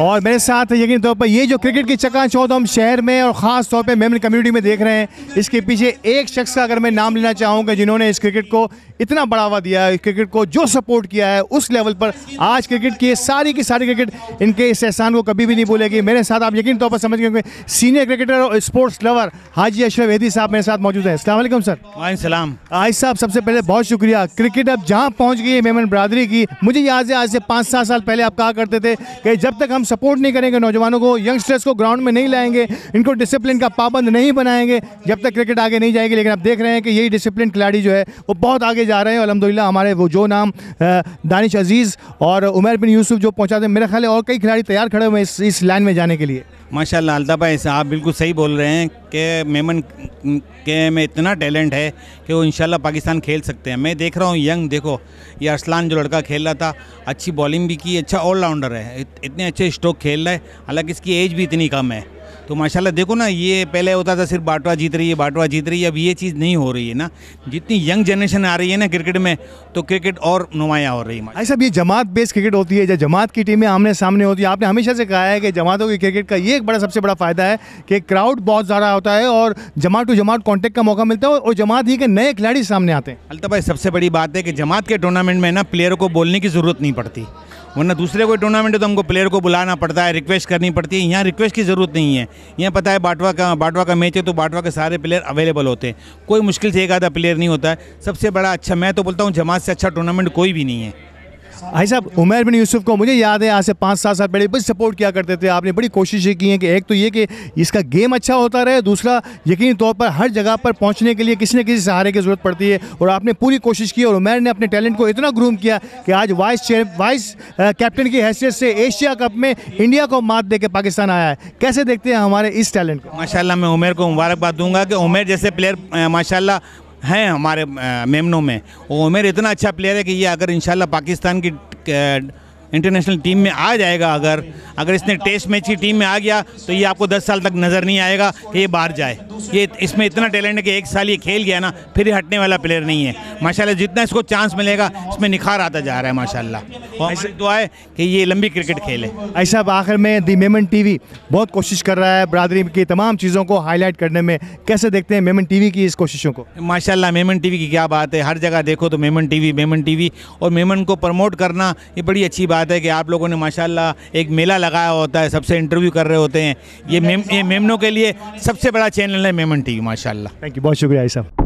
और मेरे साथ यकीन तौर पर ये जो क्रिकेट की चकाचौंध तो हम शहर में और ख़ास तौर पे मेमन कम्युनिटी में देख रहे हैं इसके पीछे एक शख्स का अगर मैं नाम लेना चाहूँगा जिन्होंने इस क्रिकेट को इतना बढ़ावा दिया है क्रिकेट को जो सपोर्ट किया है उस लेवल पर आज क्रिकेट की सारी की सारी क्रिकेट इनके इस एहसान को कभी भी नहीं भूलेगी मेरे साथ आप यकीन तौर पर समझ गए सीनियर क्रिकेटर और स्पोर्ट्स लवर हाजी अशरफ वेदी साहब मेरे साथ मौजूद हैं असल सर वाई सलाम आज साहब सबसे पहले बहुत शुक्रिया क्रिकेट अब जहाँ पहुँच गई है मेमन बरदरी की मुझे याद है आज से पाँच सात साल पहले आप कहा करते थे कि जब जब तक हम सपोर्ट नहीं करेंगे नौजवानों को यंगस्टर्स को ग्राउंड में नहीं लाएंगे इनको डिसिप्लिन का पाबंद नहीं बनाएंगे जब तक क्रिकेट आगे नहीं जाएगी लेकिन आप देख रहे हैं कि यही डिसिप्लिन खिलाड़ी जो है वो बहुत आगे जा रहे हैं और अलहमदिल्ला हमारे वो जो नाम दानिश अजीज़ और उमर बिन यूसुफ जो पहुँचाते हैं मेरा ख्याल है और कई खिलाड़ी तैयार खड़े हुए हैं इस लाइन में जाने के लिए माशाल्लाह अलता भाई साहब बिल्कुल सही बोल रहे हैं कि मेमन के में इतना टैलेंट है कि वो इंशाल्लाह पाकिस्तान खेल सकते हैं मैं देख रहा हूँ यंग देखो ये अरसलान जो लड़का खेल रहा था अच्छी बॉलिंग भी की अच्छा ऑलराउंडर है इतने अच्छे स्ट्रोक खेल रहा है हालांकि इसकी एज भी इतनी कम है तो माशाल्लाह देखो ना ये पहले होता था सिर्फ बाटवा जीत रही है बाटवा जीत रही है अब ये चीज़ नहीं हो रही है ना जितनी यंग जनरेशन आ रही है ना क्रिकेट में तो क्रिकेट और नुमाया हो रही है भाई साहब ये जमात बेस्ड क्रिकेट होती है जब जमात की टीमें आमने सामने होती है आपने हमेशा से कहा है कि जमातों की क्रिकेट का ये एक बड़ा सबसे बड़ा फ़ायदा है कि क्राउड बहुत ज़्यादा होता है और जमात टू जमात कॉन्टेक्ट का मौका मिलता है और जमात ही के नए खिलाड़ी सामने आते हैं अलता भाई सबसे बड़ी बात है कि जमात के टूर्नामेंट में ना प्लेयर को बोलने की ज़रूरत नहीं पड़ती वरना दूसरे कोई टूर्नामेंट है तो हमको प्लेयर को बुलाना पड़ता है रिक्वेस्ट करनी पड़ती है यहाँ रिक्वेस्ट की ज़रूरत नहीं है यहाँ पता है बाटवा का बाटवा का मैच है तो बाटवा के सारे प्लेयर अवेलेबल होते हैं कोई मुश्किल से एक आधा प्लेयर नहीं होता है सबसे बड़ा अच्छा मैं तो बोलता हूँ जमात से अच्छा टूर्नामेंट कोई भी नहीं है भाई साहब उमर बिन यूसुफ को मुझे याद है आज से पाँच सात साल पहले बड़ी सपोर्ट किया करते थे आपने बड़ी कोशिशें की हैं कि एक तो ये कि इसका गेम अच्छा होता रहे दूसरा यकीन तौर पर हर जगह पर पहुंचने के लिए किसी न किसी सहारे की ज़रूरत पड़ती है और आपने पूरी कोशिश की और उमर ने अपने टैलेंट को इतना ग्रूम किया कि आज वाइस चेयर वाइस कैप्टन की हैसियत से एशिया कप में इंडिया को मात दे के पाकिस्तान आया है कैसे देखते हैं हमारे इस टैलेंट को माशाला मैं उमेर को मुबारकबाद दूंगा कि उमेर जैसे प्लेयर माशाला हैं हमारे मेमनों में उमेर इतना अच्छा प्लेयर है कि ये अगर इन पाकिस्तान की इंटरनेशनल टीम में आ जाएगा अगर अगर इसने टेस्ट मैच की टीम में आ गया तो ये आपको 10 साल तक नज़र नहीं आएगा कि ये बाहर जाए ये इसमें इतना टैलेंट है कि एक साल ये खेल गया ना फिर हटने वाला प्लेयर नहीं है माशाल्लाह जितना इसको चांस मिलेगा इसमें निखार आता जा रहा है माशाल्लाह हमारी दुआ है कि ये लंबी क्रिकेट खेले ऐसा आखिर में दी मेमन टीवी बहुत कोशिश कर रहा है बरदरी की तमाम चीज़ों को हाईलाइट करने में कैसे देखते हैं मेमन टीवी की इस कोशिशों को माशाल्लाह मेमन टीवी की क्या बात है हर जगह देखो तो मेमन टीवी मेमन टीवी और मेमन को प्रमोट करना ये बड़ी अच्छी बात है कि आप लोगों ने माशाला एक मेला लगाया होता है सबसे इंटरव्यू कर रहे होते हैं ये ये मेमनों के लिए सबसे बड़ा चैनल है मेमन टी वी माशा थैंक यू बहुत शुक्रिया आई साहब